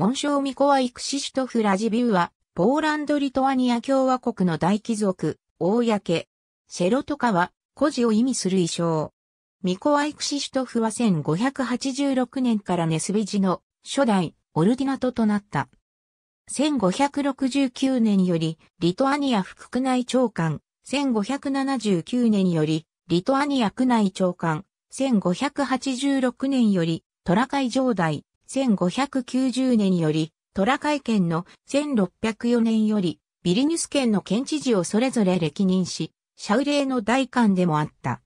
紋章ミコワイクシシュトフラジビューは、ポーランド・リトアニア共和国の大貴族、公。セロトカは、孤児を意味する衣装。ミコワイクシシュトフは1586年からネスビジの初代オルディナトとなった。1569年よりリトアニア副区内長官、1579年よりリトアニア区内長官、1586年よりトラカイ上代、1590年より、トラ会県の1604年より、ビリニュス県の県知事をそれぞれ歴任し、シャウレーの大官でもあった。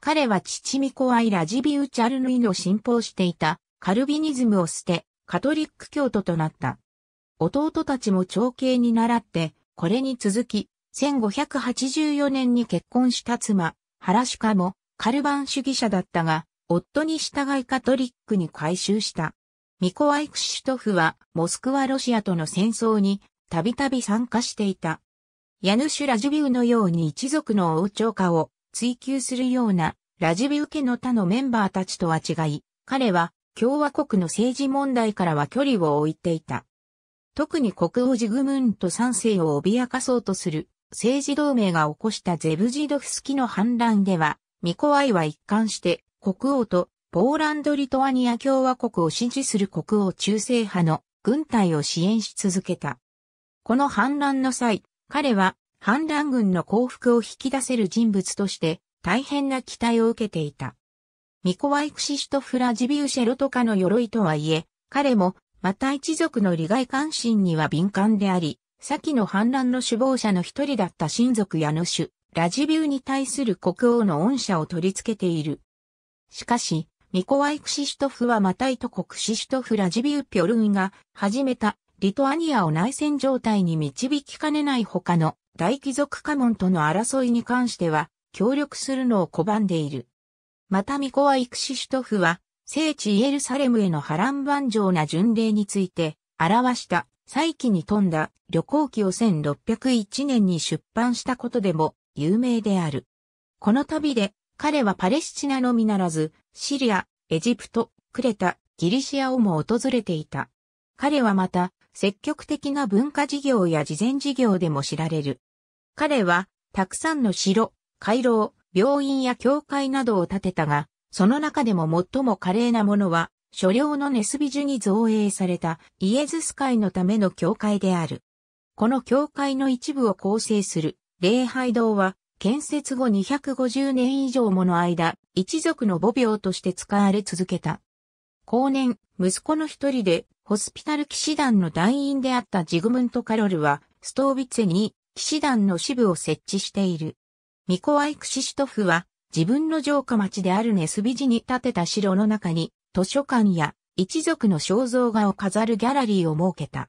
彼は父ミコアイラジビウチャルヌイの信奉していたカルビニズムを捨て、カトリック教徒となった。弟たちも長兄に倣って、これに続き、1584年に結婚した妻、ハラシュカもカルバン主義者だったが、夫に従いカトリックに改宗した。ミコワイクシュトフは、モスクワロシアとの戦争に、たびたび参加していた。ヤヌシュ・ラジビウのように一族の王朝化を追求するような、ラジビウ家の他のメンバーたちとは違い、彼は、共和国の政治問題からは距離を置いていた。特に国王ジグムンと賛世を脅かそうとする政治同盟が起こしたゼブジドフスキの反乱では、ミコワイは一貫して国王とポーランド・リトアニア共和国を支持する国王中世派の軍隊を支援し続けた。この反乱の際、彼は反乱軍の降伏を引き出せる人物として大変な期待を受けていた。ミコワイ・クシシュトフ・ラジビウシェロとかの鎧とはいえ、彼もまた一族の利害関心には敏感であり、先の反乱の首謀者の一人だった親族ヤヌシュ、ラジビウに対する国王の恩赦を取り付けている。しかし、ミコワイ・クシシュトフはマタイと国シシュトフ・ラジビウ・ピョルンが始めたリトアニアを内戦状態に導きかねない他の大貴族家門との争いに関しては協力するのを拒んでいる。またミコワイ・クシシュトフは聖地イエルサレムへの波乱万丈な巡礼について表した再起に富んだ旅行記を1601年に出版したことでも有名である。この旅で彼はパレスチナのみならずシリア、エジプト、クレタ、ギリシアをも訪れていた。彼はまた、積極的な文化事業や慈善事業でも知られる。彼は、たくさんの城、回廊、病院や教会などを建てたが、その中でも最も華麗なものは、所領のネスビジュに造営されたイエズス会のための教会である。この教会の一部を構成する礼拝堂は、建設後250年以上もの間、一族の母病として使われ続けた。後年、息子の一人で、ホスピタル騎士団の団員であったジグムント・カロルは、ストービツェに騎士団の支部を設置している。ミコワイ・クシシトフは、自分の城下町であるネスビジに建てた城の中に、図書館や一族の肖像画を飾るギャラリーを設けた。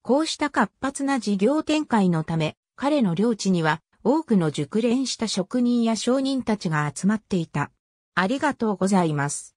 こうした活発な事業展開のため、彼の領地には多くの熟練した職人や商人たちが集まっていた。ありがとうございます。